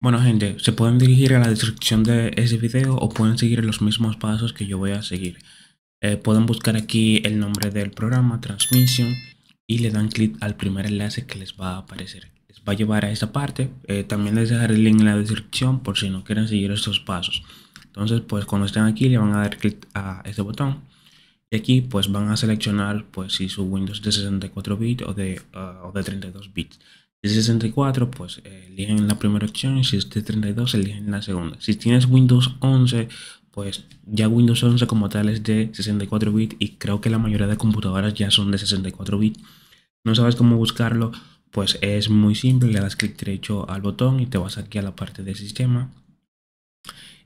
Bueno gente, se pueden dirigir a la descripción de ese video o pueden seguir los mismos pasos que yo voy a seguir. Eh, pueden buscar aquí el nombre del programa, Transmission, y le dan clic al primer enlace que les va a aparecer. Les va a llevar a esa parte. Eh, también les dejaré el link en la descripción por si no quieren seguir estos pasos. Entonces, pues cuando estén aquí le van a dar clic a este botón y aquí pues van a seleccionar pues si su Windows de 64 bits o de, ah, de 32 bits. Si es 64 pues eh, eligen la primera opción, y si es de 32 eligen la segunda. Si tienes Windows 11 pues ya Windows 11 como tal es de 64 bits y creo que la mayoría de computadoras ya son de 64 bits. No sabes cómo buscarlo, pues es muy simple, le das clic derecho al botón y te vas aquí a la parte de sistema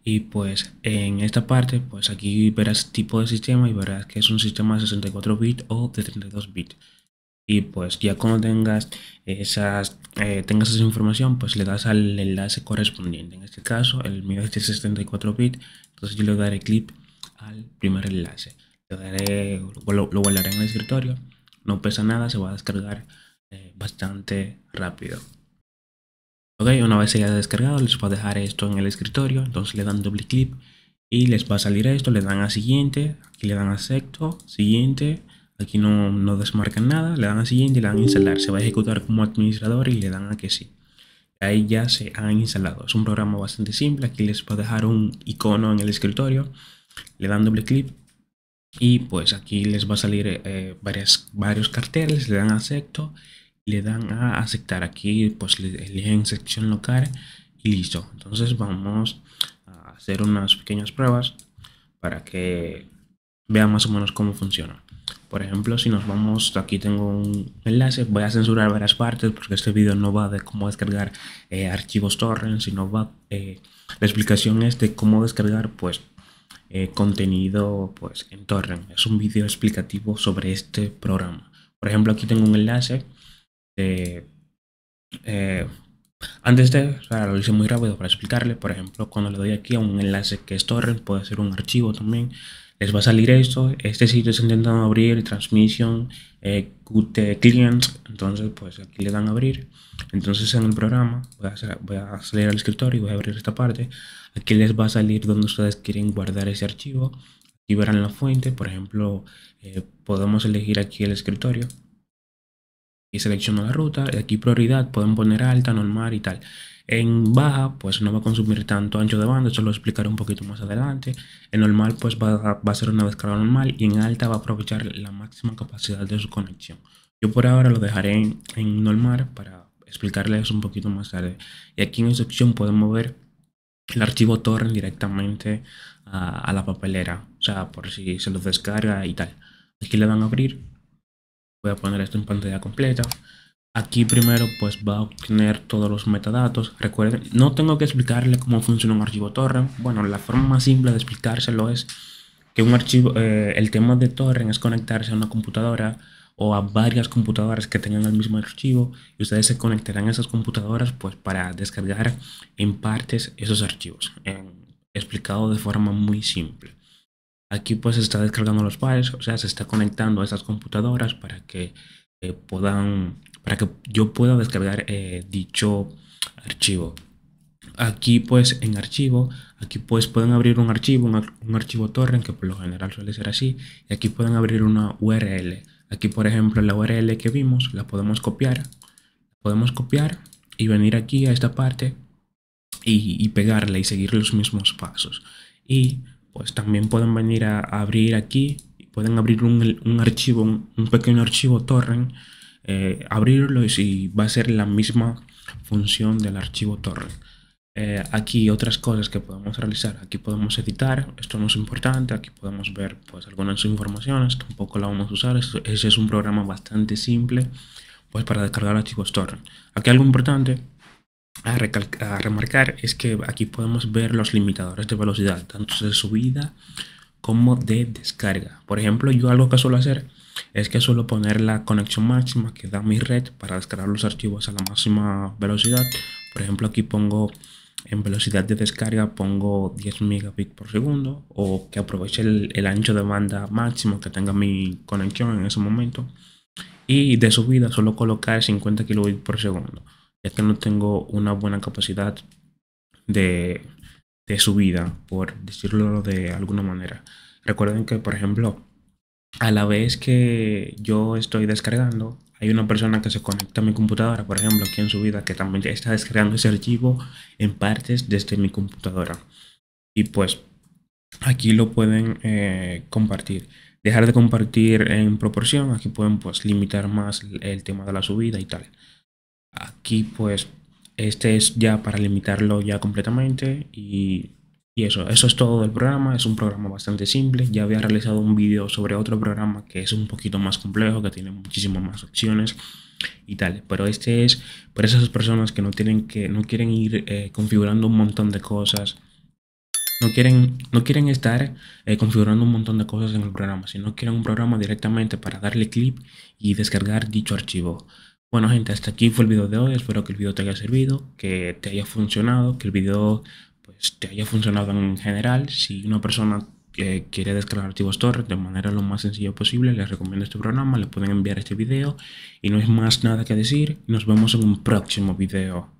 y pues en esta parte pues aquí verás tipo de sistema y verás que es un sistema de 64 bits o de 32 bits y pues ya cuando tengas esas eh, tengas esa información pues le das al enlace correspondiente en este caso el mío es de 64 bits entonces yo le daré clic al primer enlace lo, lo guardaré en el escritorio no pesa nada se va a descargar eh, bastante rápido Ok, una vez se haya descargado les va a dejar esto en el escritorio, entonces le dan doble clic y les va a salir esto, le dan a siguiente, aquí le dan a acepto, siguiente, aquí no, no desmarcan nada, le dan a siguiente y le dan a instalar, se va a ejecutar como administrador y le dan a que sí. Ahí ya se han instalado, es un programa bastante simple, aquí les va a dejar un icono en el escritorio, le dan doble clic y pues aquí les va a salir eh, varios carteles, le dan a acepto le dan a aceptar aquí pues le eligen sección local y listo entonces vamos a hacer unas pequeñas pruebas para que vean más o menos cómo funciona por ejemplo si nos vamos aquí tengo un enlace voy a censurar varias partes porque este vídeo no va de cómo descargar eh, archivos torrent sino va eh, la explicación es de cómo descargar pues eh, contenido pues en torrent es un vídeo explicativo sobre este programa por ejemplo aquí tengo un enlace eh, eh, antes de, lo hice muy rápido para explicarle, por ejemplo, cuando le doy aquí a un enlace que es torrent, puede ser un archivo también, les va a salir esto, este sitio se intentando abrir Transmission eh, client, entonces pues aquí le dan a abrir, entonces en el programa voy a, acceder al escritorio y voy a abrir esta parte, aquí les va a salir donde ustedes quieren guardar ese archivo, y verán la fuente, por ejemplo, podemos elegir aquí el escritorio, y selecciono la ruta. Aquí prioridad pueden poner alta, normal y tal. En baja, pues no va a consumir tanto ancho de banda, eso lo explicaré un poquito más adelante. En normal, pues va a, ser una descarga normal y en alta va a aprovechar la máxima capacidad de su conexión. Yo por ahora lo dejaré en, normal para explicarles un poquito más tarde. Y aquí en excepción opción podemos ver el archivo torrent directamente a, la papelera, o sea, por si se los descarga y tal. Aquí le van a abrir Voy a poner esto en pantalla completa. Aquí primero pues va a obtener todos los metadatos. Recuerden, no tengo que explicarle cómo funciona un archivo torrent. Bueno, la forma más simple de explicárselo es que un archivo, eh, el tema de torrent es conectarse a una computadora o a varias computadoras que tengan el mismo archivo y ustedes se conectarán a esas computadoras pues para descargar en partes esos archivos. explicado de forma muy simple. Aquí pues se está descargando los pares o sea, se está conectando a estas computadoras para que eh, puedan, para que yo pueda descargar eh, dicho archivo. Aquí pues en archivo, aquí pues pueden abrir un archivo, un, archivo torrent que por lo general suele ser así, y aquí pueden abrir una URL. Aquí por ejemplo la URL que vimos la podemos copiar, podemos copiar y venir aquí a esta parte y, y pegarla y seguir los mismos pasos. Y pues también pueden venir a, abrir aquí, pueden abrir un, archivo, un, pequeño archivo torrent, eh, abrirlo y va a ser la misma función del archivo torrent. Eh, aquí otras cosas que podemos realizar. Aquí podemos editar, esto no es importante. Aquí podemos ver pues, algunas informaciones, tampoco la vamos a usar. Ese es un programa bastante simple pues, para descargar archivos torrent. Aquí algo importante a, remarcar es que aquí podemos ver los limitadores de velocidad, tanto de subida como de descarga. Por ejemplo, yo algo que suelo hacer es que suelo poner la conexión máxima que da mi red para descargar los archivos a la máxima velocidad. Por ejemplo, aquí pongo en velocidad de descarga pongo 10 megabits por segundo o que aproveche el, ancho de banda máximo que tenga mi conexión en ese momento. Y de subida suelo colocar 50 kilobits por segundo es que no tengo una buena capacidad de, de subida, por decirlo de alguna manera. Recuerden que, por ejemplo, a la vez que yo estoy descargando, hay una persona que se conecta a mi computadora, por ejemplo, aquí en su vida, que también está descargando ese archivo en partes desde mi computadora. Y pues aquí lo pueden eh, compartir. Dejar de compartir en proporción, aquí pueden pues limitar más el tema de la subida y tal. Aquí pues este es ya para limitarlo ya completamente y, eso, eso es todo del programa, es un programa bastante simple, ya había realizado un vídeo sobre otro programa que es un poquito más complejo, que tiene muchísimas más opciones y tal, pero este es para esas personas que no, tienen que, no quieren ir eh, configurando un montón de cosas, no quieren, no quieren estar eh, configurando un montón de cosas en el programa, sino quieren un programa directamente para darle clip y descargar dicho archivo. Bueno gente, hasta aquí fue el video de hoy, espero que el video te haya servido, que te haya funcionado, que el video pues, te haya funcionado en general. Si una persona que quiere descargar archivos Store de manera lo más sencilla posible, les recomiendo este programa, le pueden enviar este video y no es más nada que decir, nos vemos en un próximo video.